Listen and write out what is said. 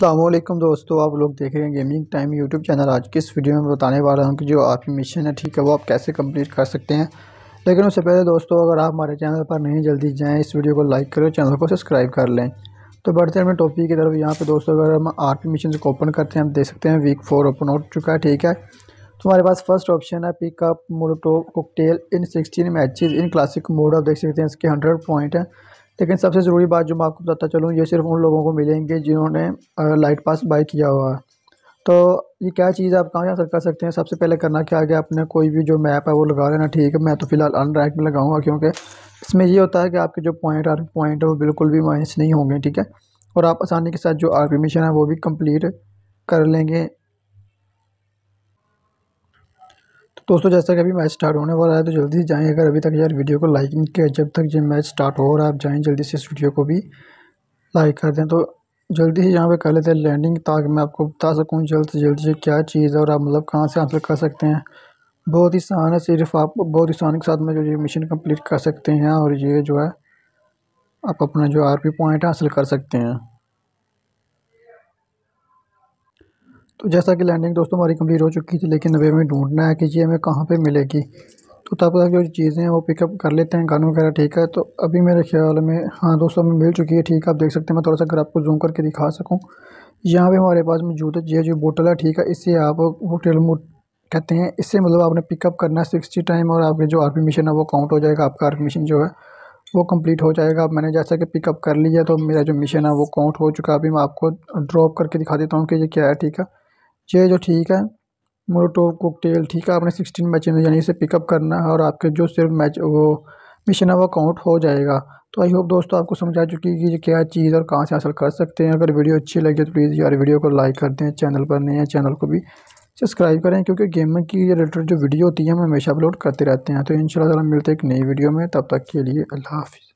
अल्लाम दोस्तों आप लोग देख रहे हैं गेमिंग टाइम यूट्यूब चैनल आज के इस वीडियो में बताने वाला हूँ कि जो आपकी मिशन है ठीक है वो आप कैसे कंप्लीट कर सकते हैं लेकिन उससे पहले दोस्तों अगर आप हमारे चैनल पर नहीं जल्दी जाएँ इस वीडियो को लाइक करें चैनल को सब्सक्राइब कर लें तो बढ़ते हैं टॉपिक की तरफ यहाँ पर दोस्तों अगर हम आर पी मिशन को ओपन करते हैं हम देख सकते हैं वीक फोर ओपन हो चुका है ठीक है तो हमारे पास फर्स्ट ऑप्शन है pickup moto cocktail in sixteen matches in classic mode आप देख सकते हैं इसके हंड्रेड पॉइंट हैं लेकिन सबसे ज़रूरी बात जो मैं आपको बताता चलूँ ये सिर्फ उन लोगों को मिलेंगे जिन्होंने लाइट पास बाई किया हुआ है तो ये क्या चीज़ आप कहाँ यहाँ कर सकते हैं सबसे पहले करना क्या आगे आपने कोई भी जो मैप है वो लगा लेना ठीक है मैं तो फ़िलहाल अनराइट में लगाऊंगा क्योंकि इसमें ये होता है कि आपके जो पॉइंट आर पॉइंट है वो बिल्कुल भी माइनस नहीं होंगे ठीक है और आप आसानी के साथ जो आर्मी मिशन है वो भी कम्प्लीट कर लेंगे दोस्तों जैसा कि अभी मैच स्टार्ट होने वाला है तो जल्दी जाएं जाएँ अगर अभी तक यार वीडियो को लाइक नहीं किया जब तक ये मैच स्टार्ट हो रहा है आप जाएँ जल्दी से इस वीडियो को भी लाइक कर दें तो जल्दी से यहाँ पे कर लेते हैं लैंडिंग ताकि मैं आपको बता सकूँ जल्द से जल्दी से क्या चीज़ है और आप मतलब कहाँ से हासिल कर सकते हैं बहुत ही आसान है सिर्फ आप बहुत ही आसानी के साथ में जो ये मिशन कम्प्लीट कर सकते हैं और ये जो है आप अपना जो आर पी पॉइंट हासिल कर सकते हैं तो जैसा कि लैंडिंग दोस्तों हमारी कंप्लीट हो चुकी थी लेकिन अभी हमें ढूंढना है कि जी हमें कहाँ पे मिलेगी तो तब तक जो चीज़ें हैं वो पिकअप कर लेते हैं गन वगैरह ठीक है तो अभी मेरे ख्याल में हाँ दोस्तों हमें मिल चुकी है ठीक है आप देख सकते हैं मैं थोड़ा सा अगर आपको जूम करके दिखा सकूँ यहाँ पर हमारे पास मौजूद है जो बोटल है ठीक है इससे आप होटल कहते हैं इससे मतलब आपने पिकअप करना है सिक्सटी टाइम और आपके जो आर मिशन है वो काउंट हो जाएगा आपका आर मिशन जो है वो कंप्लीट हो जाएगा मैंने जैसा कि पिकअप कर लिया तो मेरा जो मिशन है वो काउंट हो चुका है अभी मैं आपको ड्रॉप करके दिखा देता हूँ कि ये क्या है ठीक है ये जो ठीक है मोटो कोकटेल ठीक है आपने सिक्सटीन मैच यानी इसे पिकअप करना है और आपके जो सिर्फ मैच वो मिशन है वो काउंट हो जाएगा तो आई होप दोस्तों आपको समझा चुकी है कि क्या चीज़ और कहाँ से हासिल कर सकते हैं अगर वीडियो अच्छी लगी तो प्लीज़ यार वीडियो को लाइक कर दें चैनल पर नए चैनल को भी सब्सक्राइब करें क्योंकि गेमिंग की रिलेटेड जो वीडियो होती है हम हमेशा अपलोड करते रहते हैं तो इन मिलते हैं एक नई वीडियो में तब तक के लिए अल्लाह हाफिज़